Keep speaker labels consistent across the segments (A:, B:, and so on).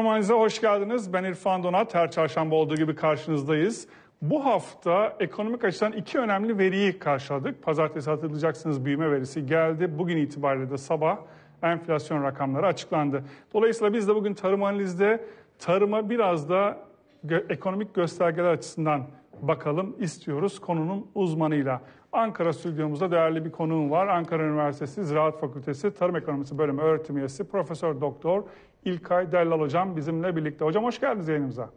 A: Paranormalize hoş geldiniz. Ben İrfan Donat. Her çarşamba olduğu gibi karşınızdayız. Bu hafta ekonomik açıdan iki önemli veriyi karşıladık. Pazartesi hatırlayacaksınız büyüme verisi geldi. Bugün itibariyle de sabah enflasyon rakamları açıklandı. Dolayısıyla biz de bugün tarım analizde tarıma biraz da ekonomik göstergeler açısından bakalım istiyoruz konunun uzmanıyla. Ankara stüdyomuzda değerli bir konuğum var. Ankara Üniversitesi Ziraat Fakültesi Tarım Ekonomisi Bölümü öğretim üyesi Profesör Doktor İlkay Dellal Hocam bizimle birlikte. Hocam hoş geldiniz yayınımıza.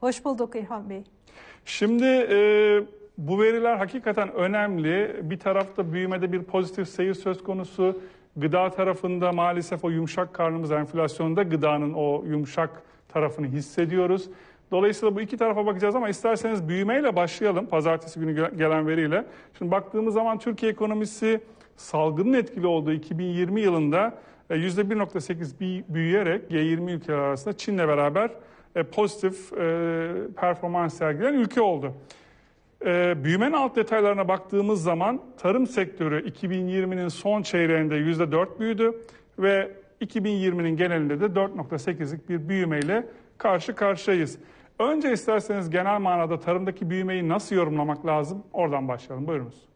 B: Hoş bulduk İlhan Bey.
A: Şimdi e, bu veriler hakikaten önemli. Bir tarafta büyümede bir pozitif seyir söz konusu. Gıda tarafında maalesef o yumuşak karnımız enflasyonda gıdanın o yumuşak tarafını hissediyoruz. Dolayısıyla bu iki tarafa bakacağız ama isterseniz büyümeyle başlayalım pazartesi günü gelen veriyle. Şimdi baktığımız zaman Türkiye ekonomisi salgının etkili olduğu 2020 yılında %1.8 e, büyüyerek G20 ülkeler arasında Çin'le beraber e, pozitif e, performans sergilen ülke oldu. Büyümen alt detaylarına baktığımız zaman tarım sektörü 2020'nin son çeyreğinde %4 büyüdü ve 2020'nin genelinde de 4.8'lik bir büyümeyle karşı karşıyayız. Önce isterseniz genel manada tarımdaki büyümeyi nasıl yorumlamak lazım? Oradan başlayalım. Buyurunuz.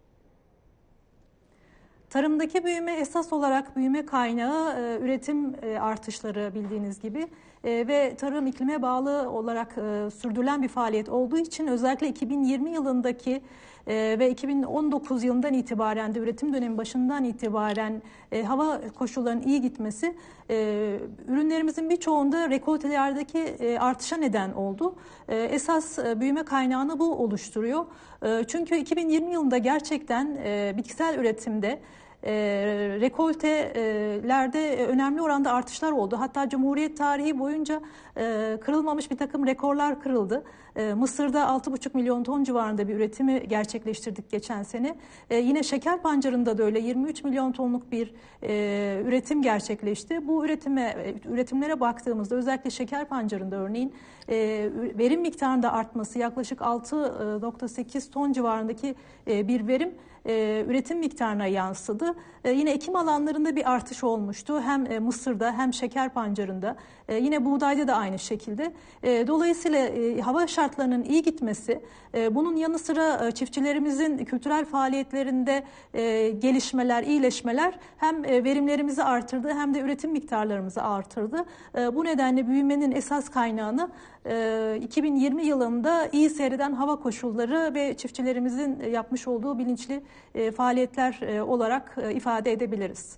B: Tarımdaki büyüme esas olarak büyüme kaynağı e, üretim e, artışları bildiğiniz gibi. Ee, ve tarım iklime bağlı olarak e, sürdürülen bir faaliyet olduğu için özellikle 2020 yılındaki e, ve 2019 yılından itibaren de üretim dönemi başından itibaren e, hava koşullarının iyi gitmesi e, ürünlerimizin birçoğunda rekoltelerdeki e, artışa neden oldu. esas büyüme kaynağını bu oluşturuyor. çünkü 2020 yılında gerçekten bitkisel üretimde ee, e, rekoltelerde önemli oranda artışlar oldu. Hatta Cumhuriyet tarihi boyunca e, kırılmamış bir takım rekorlar kırıldı. E, Mısır'da 6,5 milyon ton civarında bir üretimi gerçekleştirdik geçen sene. E, yine şeker pancarında da öyle 23 milyon tonluk bir e, üretim gerçekleşti. Bu üretime e, üretimlere baktığımızda özellikle şeker pancarında örneğin e, verim miktarında artması yaklaşık 6.8 e, ton civarındaki e, bir verim e, üretim miktarına yansıdı. E, yine ekim alanlarında bir artış olmuştu. Hem e, mısırda hem şeker pancarında e, yine buğdayda da aynı şekilde. E, dolayısıyla e, hava şartlarının iyi gitmesi e, bunun yanı sıra e, çiftçilerimizin kültürel faaliyetlerinde e, gelişmeler, iyileşmeler hem e, verimlerimizi artırdı hem de üretim miktarlarımızı artırdı. E, bu nedenle büyümenin esas kaynağını 2020 ee, yılında iyi seyreden hava koşulları ve çiftçilerimizin e, yapmış olduğu bilinçli e, faaliyetler e, olarak ifade edebiliriz.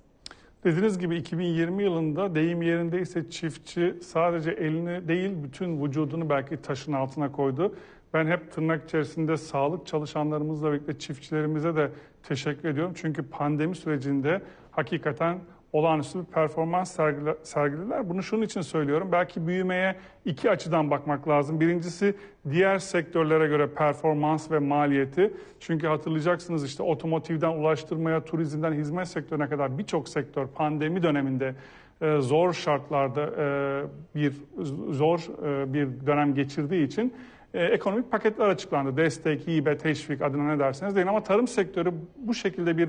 A: Dediğiniz gibi 2020 yılında deyim yerindeyse çiftçi sadece elini değil bütün vücudunu belki taşın altına koydu. Ben hep tırnak içerisinde sağlık çalışanlarımızla birlikte çiftçilerimize de teşekkür ediyorum. Çünkü pandemi sürecinde hakikaten olağanüstü bir performans sergilediler. Bunu şunun için söylüyorum. Belki büyümeye iki açıdan bakmak lazım. Birincisi diğer sektörlere göre performans ve maliyeti. Çünkü hatırlayacaksınız işte otomotivden ulaştırmaya, turizmden hizmet sektörüne kadar birçok sektör pandemi döneminde e, zor şartlarda e, bir zor e, bir dönem geçirdiği için e, ekonomik paketler açıklandı. Destek, hibe, teşvik adına ne derseniz deyin ama tarım sektörü bu şekilde bir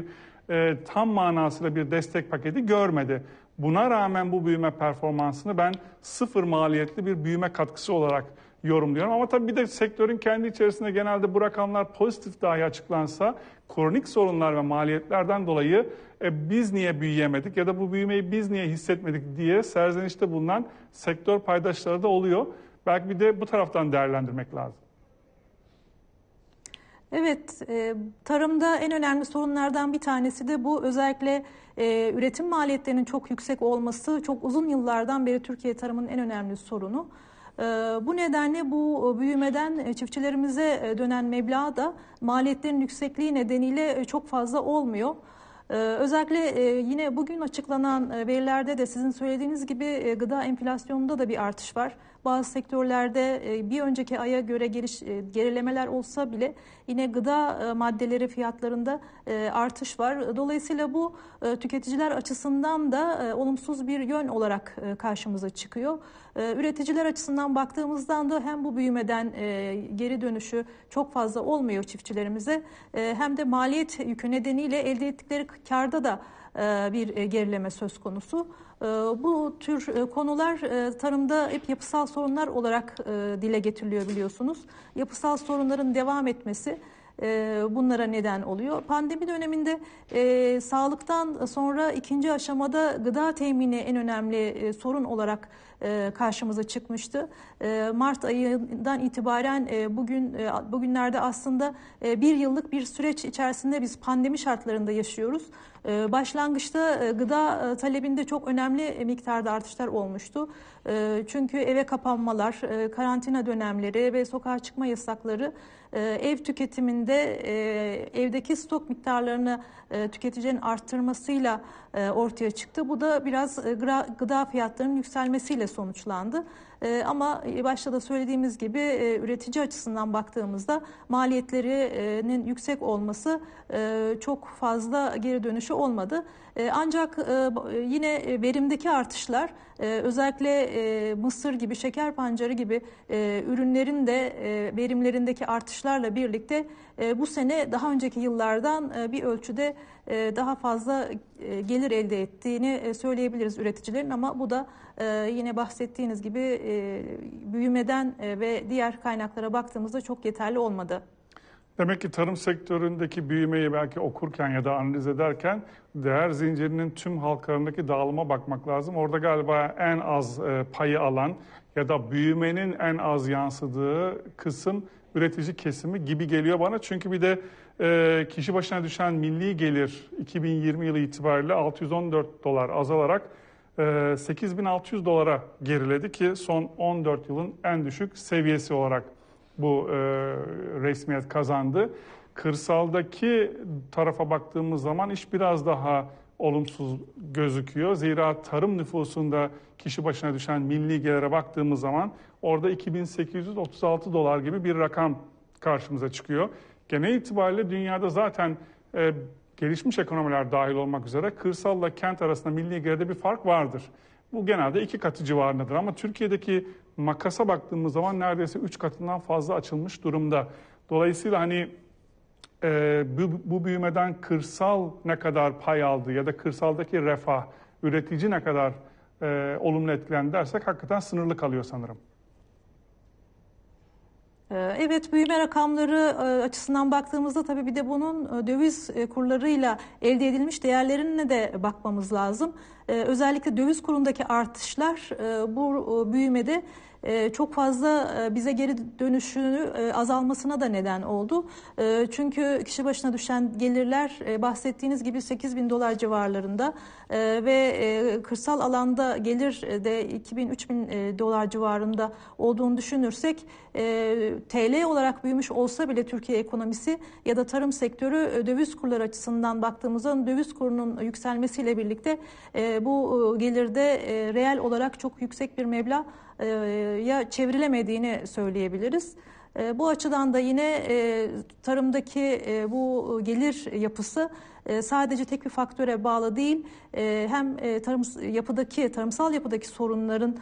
A: e, tam manasıyla bir destek paketi görmedi. Buna rağmen bu büyüme performansını ben sıfır maliyetli bir büyüme katkısı olarak yorumluyorum. Ama tabii bir de sektörün kendi içerisinde genelde bu rakamlar pozitif dahi açıklansa kronik sorunlar ve maliyetlerden dolayı e, biz niye büyüyemedik ya da bu büyümeyi biz niye hissetmedik diye serzenişte bulunan sektör paydaşları da oluyor. Belki bir de bu taraftan değerlendirmek lazım.
B: Evet, e, tarımda en önemli sorunlardan bir tanesi de bu. Özellikle e, üretim maliyetlerinin çok yüksek olması çok uzun yıllardan beri Türkiye tarımının en önemli sorunu. E, bu nedenle bu büyümeden çiftçilerimize dönen meblağ da maliyetlerin yüksekliği nedeniyle çok fazla olmuyor. özellikle yine bugün açıklanan verilerde de sizin söylediğiniz gibi gıda enflasyonunda da bir artış var bazı sektörlerde e, bir önceki aya göre geliş, e, gerilemeler olsa bile yine gıda e, maddeleri fiyatlarında artış var. Dolayısıyla bu tüketiciler açısından da olumsuz bir yön olarak karşımıza çıkıyor. Üreticiler açısından baktığımızdan da hem bu büyümeden geri dönüşü çok fazla olmuyor çiftçilerimize hem de maliyet yükü nedeniyle elde ettikleri karda da e, bir e, gerileme söz konusu. E, bu tür konular tarımda hep yapısal sorunlar olarak dile getiriliyor biliyorsunuz. Yapısal sorunların devam etmesi e, bunlara neden oluyor. Pandemi döneminde e, sağlıktan sonra ikinci aşamada gıda temini en önemli e, sorun olarak e, karşımıza çıkmıştı. E, Mart ayından itibaren e, bugün e, bugünlerde aslında e, bir yıllık bir süreç içerisinde biz pandemi şartlarında yaşıyoruz. E, başlangıçta e, gıda e, talebinde çok önemli e, miktarda artışlar olmuştu. Ee, çünkü eve kapanmalar, e, karantina dönemleri ve sokağa çıkma yasakları e, ev tüketiminde e, evdeki stok miktarlarını tüketicinin arttırmasıyla ortaya çıktı. Bu da biraz gıda fiyatlarının yükselmesiyle sonuçlandı. Ee, ama e, başta da söylediğimiz gibi e, üretici açısından baktığımızda maliyetlerinin yüksek olması e, çok fazla geri dönüşü olmadı. ancak yine verimdeki artışlar özellikle mısır gibi, şeker pancarı gibi ürünlerin de verimlerindeki artışlarla birlikte ee, bu sene daha önceki yıllardan e, bir ölçüde e, daha fazla e, gelir elde ettiğini söyleyebiliriz üreticilerin ama bu da yine bahsettiğiniz gibi büyümeden ve diğer kaynaklara baktığımızda çok yeterli olmadı.
A: Demek ki tarım sektöründeki büyümeyi belki okurken ya da analiz ederken değer zincirinin tüm halkalarındaki dağılıma bakmak lazım. Orada galiba en az payı alan ya da büyümenin en az yansıdığı kısım üretici kesimi gibi geliyor bana. Çünkü bir de e, kişi başına düşen milli gelir 2020 yılı itibariyle 614 dolar azalarak e, 8600 dolara geriledi ki son 14 yılın en düşük seviyesi olarak bu e, resmiyet kazandı. Kırsaldaki tarafa baktığımız zaman iş biraz daha olumsuz gözüküyor. Zira tarım nüfusunda kişi başına düşen milli gelire baktığımız zaman orada 2836 dolar gibi bir rakam karşımıza çıkıyor. Genel itibariyle dünyada zaten e, gelişmiş ekonomiler dahil olmak üzere kırsalla kent arasında milli gelirde bir fark vardır. Bu genelde iki katı civarındadır ama Türkiye'deki makasa baktığımız zaman neredeyse üç katından fazla açılmış durumda. Dolayısıyla hani e, bu, bu büyümeden kırsal ne kadar pay aldı ya da kırsaldaki refah, üretici ne kadar e, olumlu etkilendi dersek hakikaten sınırlı kalıyor sanırım.
B: Ee, evet büyüme rakamları e, açısından baktığımızda tabii bir de bunun e, döviz e, kurlarıyla elde edilmiş değerlerine de bakmamız lazım. Özellikle döviz kurundaki artışlar bu büyümede ee, çok fazla e, bize geri dönüşünü e, azalmasına da neden oldu. Ee, çünkü kişi başına düşen gelirler e, bahsettiğiniz gibi 8 bin dolar civarlarında ee, ve kırsal alanda gelir de 2000-3000 bin dolar civarında olduğunu düşünürsek TL olarak büyümüş olsa bile Türkiye ekonomisi ya da tarım sektörü döviz kurları açısından baktığımızda döviz kurunun yükselmesiyle birlikte bu gelirde reel olarak çok yüksek bir meblağ e, ya çevrilemediğini söyleyebiliriz. E, bu açıdan da yine e, tarımdaki bu gelir yapısı sadece tek bir faktöre bağlı değil hem tarım yapıdaki tarımsal yapıdaki sorunların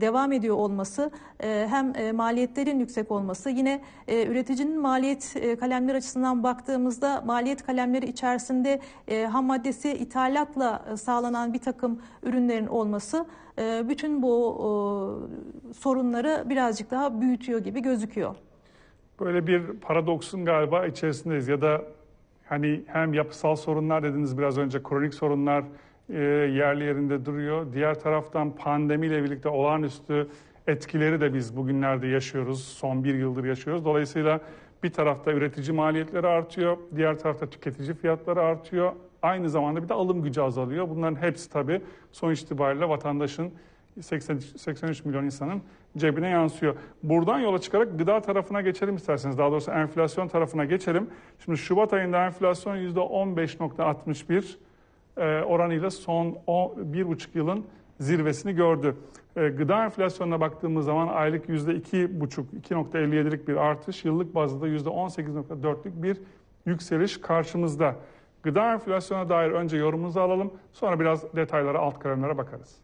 B: devam ediyor olması hem maliyetlerin yüksek olması yine üreticinin maliyet kalemleri açısından baktığımızda maliyet kalemleri içerisinde ham maddesi ithalatla sağlanan bir takım ürünlerin olması ee, bütün bu e, sorunları birazcık daha büyütüyor gibi gözüküyor.
A: Böyle bir paradoksun galiba içerisindeyiz ya da hani hem yapısal sorunlar dediniz biraz önce kronik sorunlar e, yerli yerinde duruyor. Diğer taraftan pandemiyle birlikte olağanüstü etkileri de biz bugünlerde yaşıyoruz. Son bir yıldır yaşıyoruz. Dolayısıyla bir tarafta üretici maliyetleri artıyor, diğer tarafta tüketici fiyatları artıyor. Aynı zamanda bir de alım gücü azalıyor. Bunların hepsi tabii son itibariyle vatandaşın 83 milyon insanın cebine yansıyor. Buradan yola çıkarak gıda tarafına geçelim isterseniz. Daha doğrusu enflasyon tarafına geçelim. Şimdi Şubat ayında enflasyon %15.61 e, oranıyla son 1,5 yılın zirvesini gördü. E, gıda enflasyonuna baktığımız zaman aylık %2,5, 2.57'lik bir artış, yıllık bazda %18.4'lük bir yükseliş karşımızda. Gıda enflasyona dair önce yorumunuzu alalım. Sonra biraz detaylara, alt kalemlere bakarız.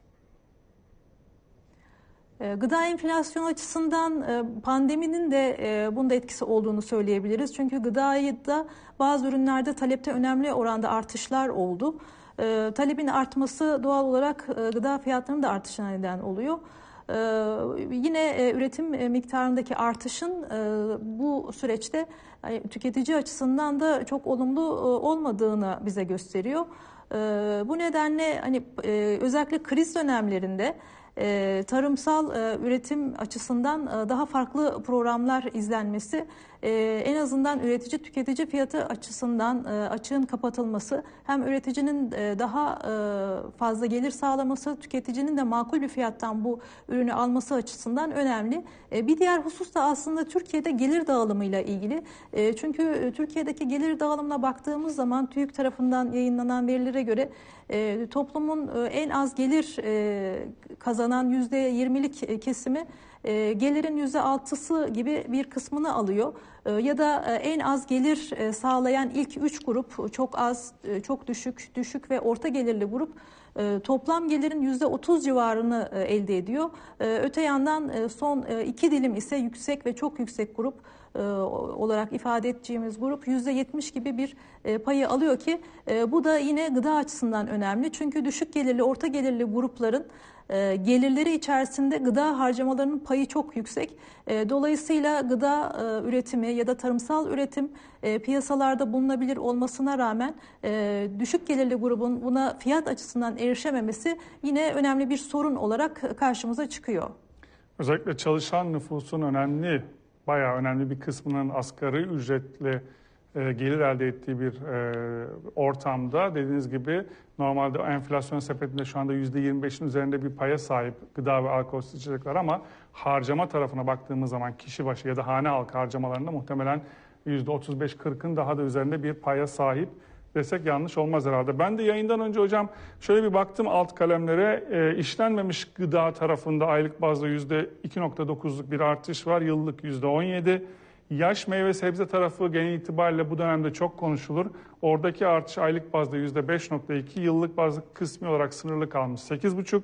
B: Ee, gıda enflasyonu açısından e, pandeminin de e, bunda etkisi olduğunu söyleyebiliriz. Çünkü gıdayı da bazı ürünlerde talepte önemli oranda artışlar oldu. Ee, talebin artması doğal olarak e, gıda fiyatlarının da artışına neden oluyor. Ee, yine e, üretim e, miktarındaki artışın e, bu süreçte tüketici açısından da çok olumlu olmadığını bize gösteriyor. Ee, bu nedenle hani özellikle kriz dönemlerinde tarımsal üretim açısından daha farklı programlar izlenmesi ee, en azından üretici tüketici fiyatı açısından e, açığın kapatılması hem üreticinin e, daha e, fazla gelir sağlaması tüketicinin de makul bir fiyattan bu ürünü alması açısından önemli. bir diğer husus da aslında Türkiye'de gelir dağılımıyla ilgili. çünkü Türkiye'deki gelir dağılımına baktığımız zaman TÜİK tarafından yayınlanan verilere göre toplumun en az gelir e, kazanan %20'lik kesimi e, gelirin altısı gibi bir kısmını alıyor. E, ya da e, en az gelir e, sağlayan ilk üç grup çok az, e, çok düşük, düşük ve orta gelirli grup e, toplam gelirin yüzde otuz civarını e, elde ediyor. E, öte yandan e, son e, iki dilim ise yüksek ve çok yüksek grup e, olarak ifade edeceğimiz grup yüzde %70 gibi bir e, payı alıyor ki e, bu da yine gıda açısından önemli. Çünkü düşük gelirli, orta gelirli grupların ee, gelirleri içerisinde gıda harcamalarının payı çok yüksek. Ee, dolayısıyla gıda e, üretimi ya da tarımsal üretim e, piyasalarda bulunabilir olmasına rağmen e, düşük gelirli grubun buna fiyat açısından erişememesi yine önemli bir sorun olarak karşımıza çıkıyor.
A: Özellikle çalışan nüfusun önemli, bayağı önemli bir kısmının asgari ücretle e, gelir elde ettiği bir e, ortamda dediğiniz gibi normalde enflasyon sepetinde şu anda %25'in üzerinde bir paya sahip gıda ve alkol içecekler ama harcama tarafına baktığımız zaman kişi başı ya da hane halkı harcamalarında muhtemelen %35-40'ın daha da üzerinde bir paya sahip desek yanlış olmaz herhalde. Ben de yayından önce hocam şöyle bir baktım alt kalemlere e, işlenmemiş gıda tarafında aylık bazda %2.9'luk bir artış var yıllık %17. Yaş meyve sebze tarafı genel itibariyle bu dönemde çok konuşulur. Oradaki artış aylık bazda %5.2, yıllık bazda kısmi olarak sınırlı kalmış 8.5. E,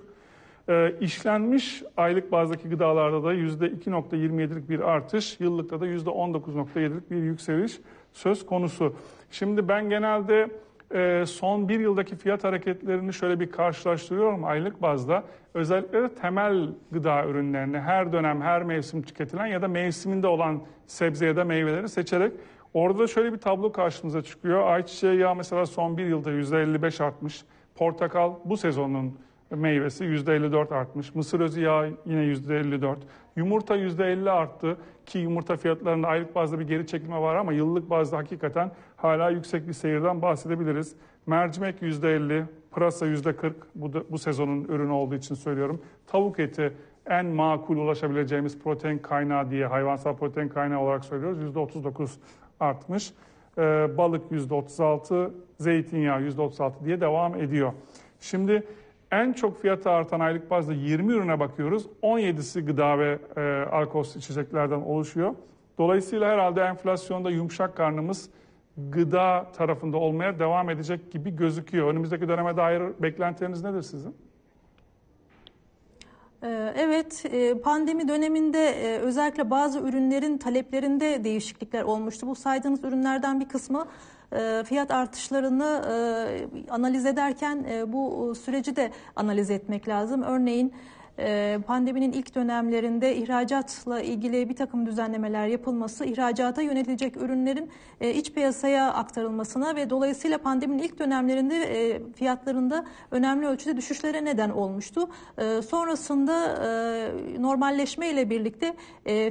A: ee, İşlenmiş aylık bazdaki gıdalarda da %2.27'lik bir artış, yıllıkta da %19.7'lik bir yükseliş söz konusu. Şimdi ben genelde ee, son bir yıldaki fiyat hareketlerini şöyle bir karşılaştırıyorum aylık bazda. Özellikle temel gıda ürünlerini her dönem, her mevsim tüketilen ya da mevsiminde olan sebze ya da meyveleri seçerek orada şöyle bir tablo karşımıza çıkıyor. Ayçiçeği yağı mesela son bir yılda %55 artmış. Portakal bu sezonun meyvesi %54 artmış. Mısır özü yağı yine %54. Yumurta %50 arttı ki yumurta fiyatlarında aylık bazda bir geri çekilme var ama yıllık bazda hakikaten hala yüksek bir seyirden bahsedebiliriz. Mercimek %50, pırasa %40 bu, da, bu sezonun ürünü olduğu için söylüyorum. Tavuk eti en makul ulaşabileceğimiz protein kaynağı diye hayvansal protein kaynağı olarak söylüyoruz. %39 artmış. Ee, balık %36, zeytinyağı %36 diye devam ediyor. Şimdi en çok fiyatı artan aylık bazda 20 ürüne bakıyoruz. 17'si gıda ve e, alkol içeceklerden oluşuyor. Dolayısıyla herhalde enflasyonda yumuşak karnımız gıda tarafında olmaya devam edecek gibi gözüküyor. Önümüzdeki döneme dair beklentileriniz nedir sizin?
B: Ee, evet, e, pandemi döneminde e, özellikle bazı ürünlerin taleplerinde değişiklikler olmuştu. Bu saydığınız ürünlerden bir kısmı ee, fiyat artışlarını e, analiz ederken e, bu e, süreci de analiz etmek lazım. Örneğin pandeminin ilk dönemlerinde ihracatla ilgili bir takım düzenlemeler yapılması, ihracata yönetilecek ürünlerin iç piyasaya aktarılmasına ve dolayısıyla pandeminin ilk dönemlerinde fiyatlarında önemli ölçüde düşüşlere neden olmuştu. Sonrasında normalleşme ile birlikte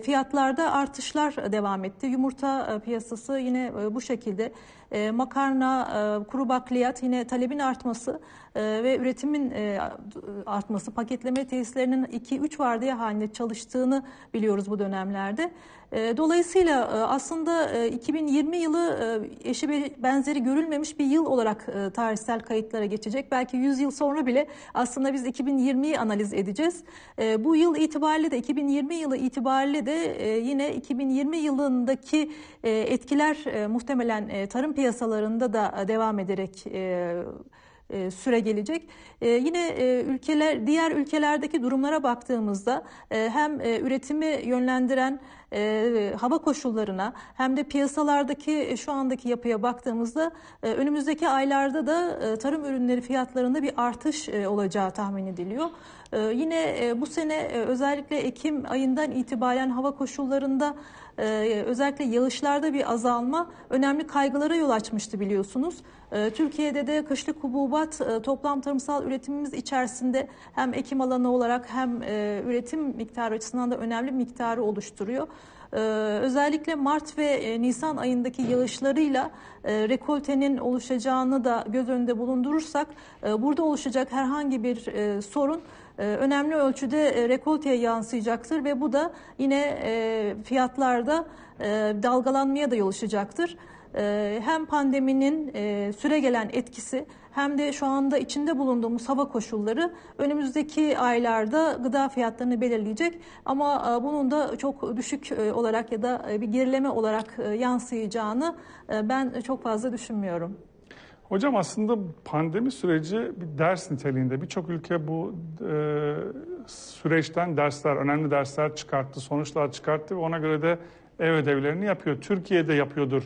B: fiyatlarda artışlar devam etti. Yumurta piyasası yine bu şekilde e, makarna, e, kuru bakliyat yine talebin artması e, ve üretimin e, artması paketleme tesislerinin 2-3 vardiya haline çalıştığını biliyoruz bu dönemlerde. Dolayısıyla aslında 2020 yılı eşi benzeri görülmemiş bir yıl olarak tarihsel kayıtlara geçecek. Belki 100 yıl sonra bile aslında biz 2020'yi analiz edeceğiz. Bu yıl itibariyle de 2020 yılı itibariyle de yine 2020 yılındaki etkiler muhtemelen tarım piyasalarında da devam ederek e, süre gelecek. E, yine e, ülkeler diğer ülkelerdeki durumlara baktığımızda hem üretimi yönlendiren e, hava koşullarına hem de piyasalardaki şu andaki yapıya baktığımızda e, önümüzdeki aylarda da e, tarım ürünleri fiyatlarında bir artış e, olacağı tahmin ediliyor. E, yine e, bu sene e, özellikle Ekim ayından itibaren hava koşullarında e, özellikle yağışlarda bir azalma önemli kaygılara yol açmıştı biliyorsunuz. E, Türkiye'de de kışlık hububat e, toplam tarımsal üretimimiz içerisinde hem ekim alanı olarak hem e, üretim miktarı açısından da önemli miktarı oluşturuyor. Ee, özellikle Mart ve e, Nisan ayındaki yağışlarıyla e, rekoltenin oluşacağını da göz önünde bulundurursak e, burada oluşacak herhangi bir e, sorun ee, önemli ölçüde e, rekolteye yansıyacaktır ve bu da yine e, fiyatlarda e, dalgalanmaya da yol açacaktır. Ee, hem pandeminin süre gelen etkisi hem de şu anda içinde bulunduğumuz hava koşulları önümüzdeki aylarda gıda fiyatlarını belirleyecek. Ama bunun da çok düşük olarak ya da bir gerileme olarak yansıyacağını ben çok fazla düşünmüyorum.
A: Hocam aslında pandemi süreci bir ders niteliğinde. Birçok ülke bu e, süreçten dersler, önemli dersler çıkarttı, sonuçlar çıkarttı ve ona göre de ev ödevlerini yapıyor. Türkiye'de yapıyordur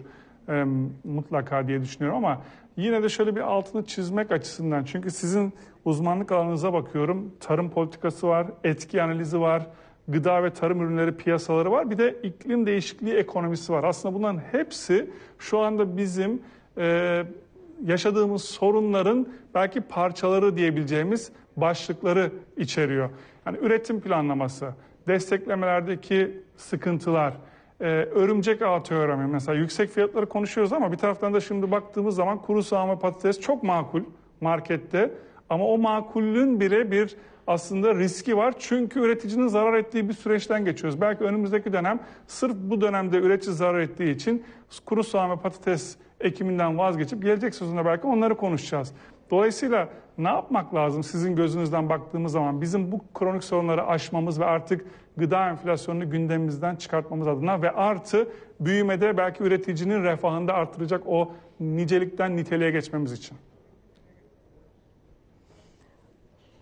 A: e, mutlaka diye düşünüyorum ama yine de şöyle bir altını çizmek açısından. Çünkü sizin uzmanlık alanınıza bakıyorum. Tarım politikası var, etki analizi var, gıda ve tarım ürünleri piyasaları var. Bir de iklim değişikliği ekonomisi var. Aslında bunların hepsi şu anda bizim... E, yaşadığımız sorunların belki parçaları diyebileceğimiz başlıkları içeriyor. Yani üretim planlaması, desteklemelerdeki sıkıntılar, e, örümcek ağı teoremi mesela yüksek fiyatları konuşuyoruz ama bir taraftan da şimdi baktığımız zaman kuru soğan ve patates çok makul markette ama o makullün bile bir aslında riski var. Çünkü üreticinin zarar ettiği bir süreçten geçiyoruz. Belki önümüzdeki dönem sırf bu dönemde üretici zarar ettiği için kuru soğan ve patates ekiminden vazgeçip gelecek sezonda belki onları konuşacağız. Dolayısıyla ne yapmak lazım sizin gözünüzden baktığımız zaman bizim bu kronik sorunları aşmamız ve artık gıda enflasyonunu gündemimizden çıkartmamız adına ve artı büyümede belki üreticinin refahını da artıracak o nicelikten niteliğe geçmemiz için.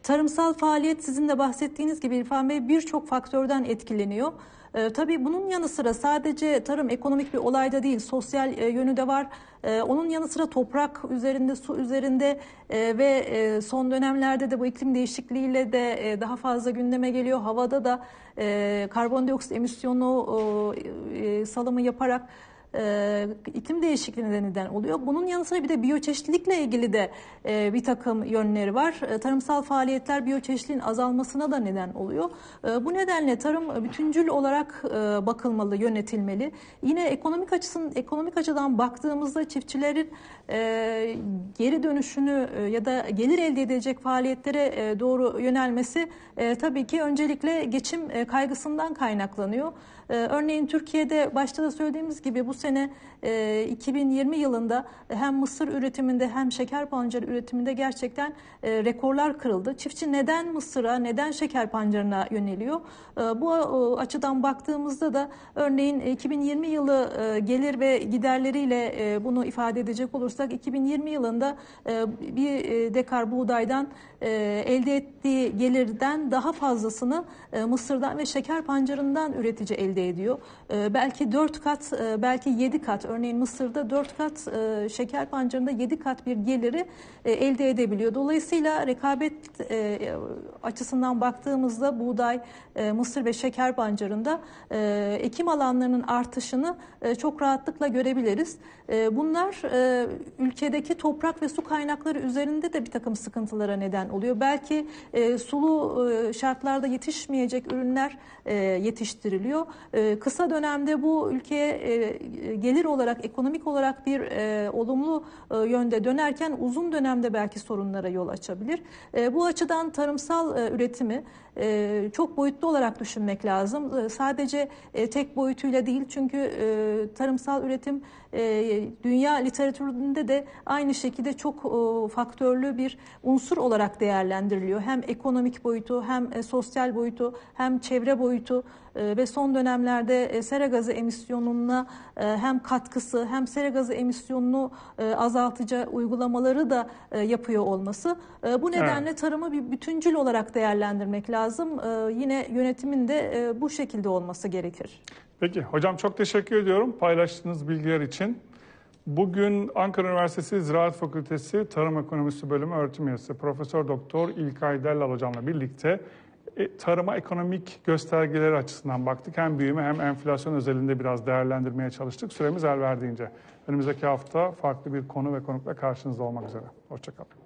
B: Tarımsal faaliyet sizin de bahsettiğiniz gibi İrfan Bey birçok faktörden etkileniyor. E, tabii bunun yanı sıra sadece tarım ekonomik bir olayda değil, sosyal e, yönü de var. E, onun yanı sıra toprak üzerinde, su üzerinde e, ve e, son dönemlerde de bu iklim değişikliğiyle de e, daha fazla gündeme geliyor. Havada da e, karbondioksit emisyonu e, e, salımı yaparak e, iklim değişikliği neden oluyor. Bunun yanı sıra bir de biyoçeşitlilikle ilgili de e, bir takım yönleri var. E, tarımsal faaliyetler biyoçeşitliğin azalmasına da neden oluyor. E, bu nedenle tarım bütüncül olarak e, bakılmalı, yönetilmeli. Yine ekonomik açısın ekonomik açıdan baktığımızda çiftçilerin e, geri dönüşünü e, ya da gelir elde edecek faaliyetlere e, doğru yönelmesi e, tabii ki öncelikle geçim e, kaygısından kaynaklanıyor. Ee, örneğin Türkiye'de başta da söylediğimiz gibi bu sene 2020 e, yılında hem mısır üretiminde hem şeker pancarı üretiminde gerçekten e, rekorlar kırıldı. Çiftçi neden mısıra, neden şeker pancarına yöneliyor? Ee, bu e, açıdan baktığımızda da örneğin 2020 yılı gelir ve giderleriyle bunu ifade edecek olursak 2020 yılında bir dekar buğdaydan elde ettiği gelirden daha fazlasını mısırdan ve şeker pancarından üretici elde elde ediyor. Ee, belki 4 kat, e, belki 7 kat, örneğin Mısır'da 4 kat, e, şeker pancarında 7 kat bir geliri e, elde edebiliyor. Dolayısıyla rekabet açısından baktığımızda buğday, mısır ve şeker pancarında ekim alanlarının artışını çok rahatlıkla görebiliriz. bunlar ülkedeki toprak ve su kaynakları üzerinde de bir takım sıkıntılara neden oluyor. Belki sulu şartlarda yetişmeyecek ürünler yetiştiriliyor. Ee, kısa dönemde bu ülkeye e, e, gelir olarak, ekonomik olarak bir e, olumlu yönde dönerken uzun dönemde belki sorunlara yol açabilir. bu açıdan tarımsal üretimi çok boyutlu olarak düşünmek lazım. sadece tek boyutuyla değil çünkü tarımsal üretim e, dünya literatüründe de aynı şekilde çok e, faktörlü bir unsur olarak değerlendiriliyor. Hem ekonomik boyutu hem e, sosyal boyutu hem çevre boyutu e, ve son dönemlerde e, sera gazı emisyonuna e, hem katkısı hem sera gazı emisyonunu e, azaltıcı uygulamaları da e, yapıyor olması. E, bu nedenle evet. tarımı bir bütüncül olarak değerlendirmek lazım. E, yine yönetimin de e, bu şekilde olması gerekir.
A: Peki hocam çok teşekkür ediyorum paylaştığınız bilgiler için. Bugün Ankara Üniversitesi Ziraat Fakültesi Tarım Ekonomisi Bölümü öğretim üyesi Profesör Doktor İlkay Dellal hocamla birlikte e, tarıma ekonomik göstergeleri açısından baktık. Hem büyüme hem enflasyon özelinde biraz değerlendirmeye çalıştık süremiz el verdiğince. Önümüzdeki hafta farklı bir konu ve konukla karşınızda olmak üzere. Hoşçakalın.